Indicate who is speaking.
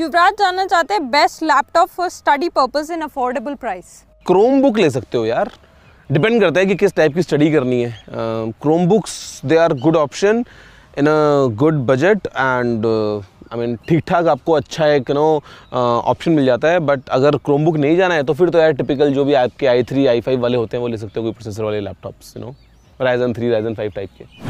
Speaker 1: युवराज जानना चाहते हैं best laptop for study purpose in affordable price
Speaker 2: Chromebook ले सकते हो यार डिपेंड करता है कि किस टाइप की स्टडी करनी है Chromebooks they are good option in a good budget and I mean ठीक ठाक आपको अच्छा एक नो ऑप्शन uh, मिल जाता है बट अगर क्रोम बुक नहीं जाना है तो फिर तो यार टिपिकल जो भी आपके आई थ्री आई फाइव वाले होते हैं वो ले सकते हो कोई प्रोसेसर वाले laptops you know Ryzen three Ryzen five type के